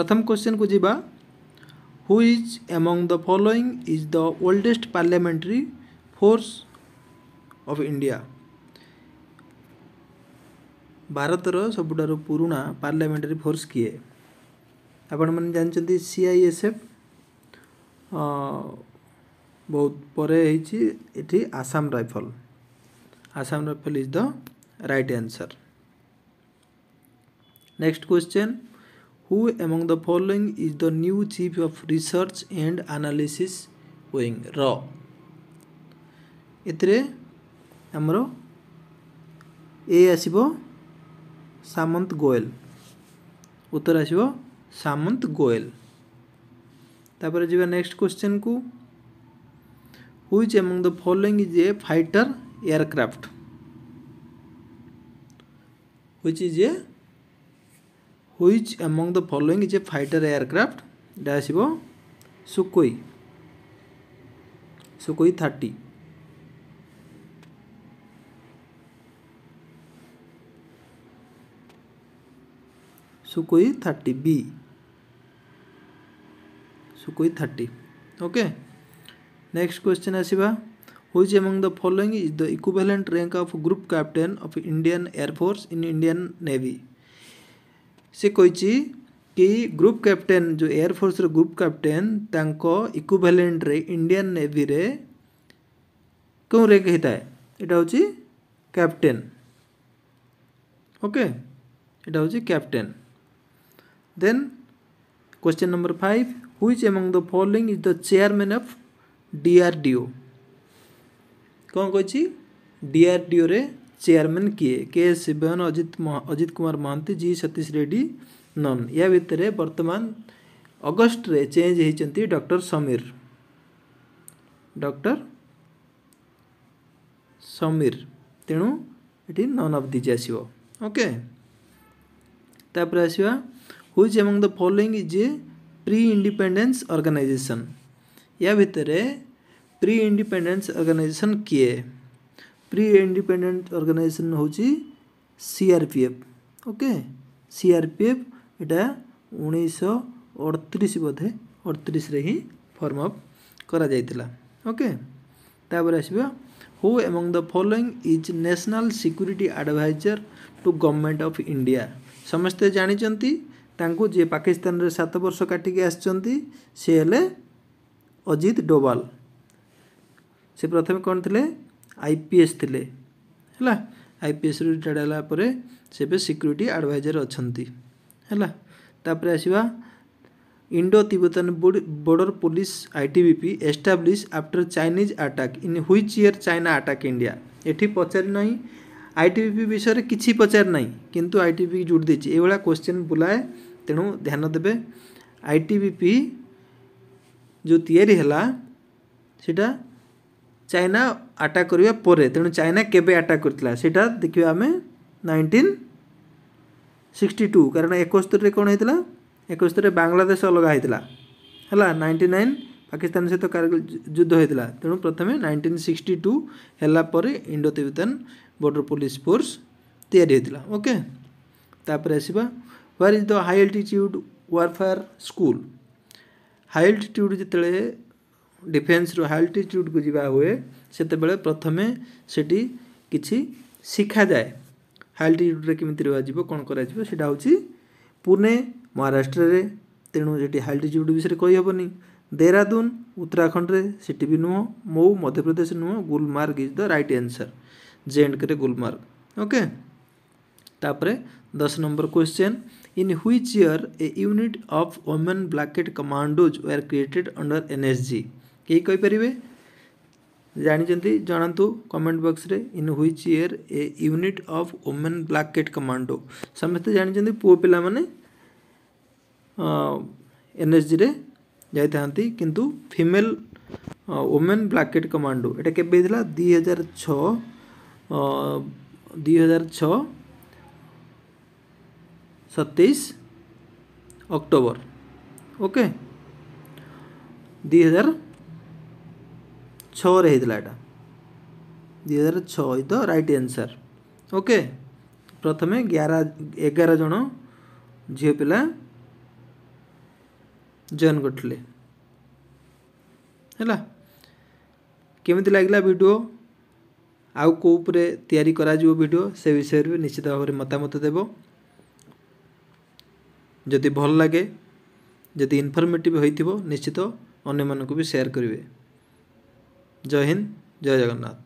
प्रथम क्वेश्चन को जीवा who is among the following is the oldest parliamentary force of India ଭାରତର ସବୁଠାରୁ ପୁରୁଣା ପାର୍ଲାମେଣ୍ଟାରୀ ଫୋର୍ସ କିଏ ଆପଣମାନେ ଜାଣିଛନ୍ତି ସିଆଇଏସ୍ଏଫ୍ ବହୁତ ପରେ ହେଇଛି ଏଠି Assam rifle Assam rifle is the right answer next question Who among the following is the new chief of research and analysis wing? ର ଏଥିରେ ଆମର ଏ ଆସିବ ସାମନ୍ତ ଗୋଏଲ ଉତ୍ତର ଆସିବ ସାମନ୍ତ ଗୋଏଲ ତାପରେ ଯିବା ନେକ୍ସଟ କ୍ୱେଶ୍ଚିନ୍କୁ which among the following is a fighter aircraft which is a which among the following is a fighter aircraft এটা আসব Sukhoi Sukhoi Sukhoi thirty B Sukhoi thirty okay next question आसवा which among the following is the equivalent rank of group captain of Indian air force in Indian navy से कही कि group captain जो air force group captain equivalent रे Indian navy रे क्यों rank होता है यहाँ हूँ कैप्टेन ओके यहाँ हूँ captain then question number five which among the following is the chairman of DRDO कौन कही डीआरडीओ रे चेयरमैन किए K Sivan Ajit Ajit Kumar Mohanty G Satish Reddy none या भितर वर्तमान अगस्ट रे चेंज होती डॉक्टर समीर डॉक्टर समीर तेणु ये नन अफ दिज आसो ओके आसवा which among the following is a pre independence organisation या भितर प्री इंडिपेडेन्स अर्गानाइजेसन किए ପ୍ରି ଇଣ୍ଡିପେଣ୍ଡେଣ୍ଟ ଅର୍ଗାନାଇଜେସନ୍ ହେଉଛି ସିଆର୍ପିଏଫ୍ ଓକେ ସିଆର୍ପିଏଫ୍ ଏଇଟା ଉଣେଇଶହ ଅଡ଼ତିରିଶ ବୋଧେ ଅଡ଼ତିରିଶରେ ହିଁ ଫର୍ମ ଅପ୍ କରାଯାଇଥିଲା ଓକେ ତାପରେ ଆସିବା who among the following is national security adviser to government of India ସମସ୍ତେ ଜାଣିଛନ୍ତି ତାଙ୍କୁ ଯିଏ ପାକିସ୍ତାନରେ ସାତ ବର୍ଷ କାଟିକି ଆସିଛନ୍ତି ସେ ହେଲେ ଅଜିତ ଡୋବାଲ ସେ ପ୍ରଥମେ କ'ଣ ଥିଲେ ଆଇ ପି ଏସ୍ ଥିଲେ ହେଲା ଆଇ ପି ଏସ୍ରୁ ରିଟାୟାର୍ଡ଼ ହେଲା ପରେ ସେ ଏବେ ସିକ୍ୟୁରିଟି ଆଡ଼ଭାଇଜର୍ ଅଛନ୍ତି ହେଲା ତାପରେ ଆସିବା Indo Tibetan border police ITBP establish after Chinese attack in which year China attack India ଏଠି ପଚାରି ନାହିଁ ଆଇଟିବିପି ବିଷୟରେ କିଛି ପଚାରି ନାହିଁ କିନ୍ତୁ ଆଇଟିବିପି ଯୋଡ଼ି ଦେଇଛି ଏଇଭଳିଆ କ୍ୱେଶ୍ଚିନ୍ ବୁଲାଏ ତେଣୁ ଧ୍ୟାନ ଦେବେ ଆଇଟିବିପି ଯେଉଁ ତିଆରି ହେଲା ସେଇଟା ଚାଇନା ଆଟାକ୍ କରିବା ପରେ ତେଣୁ ଚାଇନା କେବେ ଆଟାକ୍ କରିଥିଲା ସେଇଟା ଦେଖିବା ଆମେ ନାଇଣ୍ଟିନ୍ ସିକ୍ସଟି ଟୁ କାରଣ ଏକସ୍ତରୀରେ କ'ଣ ହେଇଥିଲା ଏକସ୍ତରୀରେ ବାଂଲାଦେଶ ଅଲଗା ହେଇଥିଲା ହେଲା ନାଇଣ୍ଟି ନାଇନ୍ ପାକିସ୍ତାନ ସହିତ କାରଗିଲ ଯୁଦ୍ଧ ହେଇଥିଲା ତେଣୁ ପ୍ରଥମେ ନାଇଣ୍ଟିନ୍ ସିକ୍ସଟି ଟୁ ହେଲା ପରେ Indo Tibetan border police force ତିଆରି ହେଇଥିଲା ଓକେ ତାପରେ ଆସିବା where is the high altitude warfare school high altitude ଯେତେବେଳେ ଡିଫେନ୍ସରୁ ଆଲ୍ଟିଚ୍ୟୁଡ଼୍କୁ ଯିବା ହୁଏ ସେତେବେଳେ ପ୍ରଥମେ ସେଠି କିଛି ଶିଖାଯାଏ ଆଲ୍ଟିଚ୍ୟୁଡ଼୍ରେ କେମିତି ରୁହାଯିବ କ'ଣ କରାଯିବ ସେଇଟା ହେଉଛି ପୁନେ ମହାରାଷ୍ଟ୍ରରେ ତେଣୁ ସେଠି ଆଲ୍ଟିଚ୍ୟୁଡ଼୍ ବିଷୟରେ କହିହେବନି ଦେରାଦୁନ ଉତ୍ତରାଖଣ୍ଡରେ ସେଠି ବି ନୁହଁ ମଉ ମଧ୍ୟପ୍ରଦେଶ ନୁହଁ Gulmarg is the right answer J and କେରେ Gulmarg okay ତାପରେ ଦଶ number question in which year A unit of women ବ୍ଲାକେଟ୍ କମାଣ୍ଡୋଜ୍ were created under NSG किपर जानते जनातु कमेंट बॉक्स रे in which year a unit of women black cat commando समस्त जानते पु पा मैंने N S G जाती कि female women black cat commando ये के दुई हजार छई हजार छत्तीस अक्टोबर ओके दुई ଛଅରେ ହେଇଥିଲା ଏଇଟା ଦୁଇ ହଜାର ଛଅ is the right answer okay ପ୍ରଥମେ ଗ୍ୟାରା ଏଗାର ଜଣ ଝିଅ ପିଲା ଜଏନ୍ କରିଥିଲେ ହେଲା କେମିତି ଲାଗିଲା ଭିଡ଼ିଓ ଆଉ କେଉଁ ଉପରେ ତିଆରି କରାଯିବ ଭିଡ଼ିଓ ସେ ବିଷୟରେ ବି ନିଶ୍ଚିତ ଭାବରେ ମତାମତ ଦେବ ଯଦି ଭଲ ଲାଗେ ଯଦି ଇନଫର୍ମେଟିଭ୍ ହୋଇଥିବ ନିଶ୍ଚିତ ଅନ୍ୟମାନଙ୍କୁ ବି ସେୟାର କରିବେ जय हिंद जय जगन्नाथ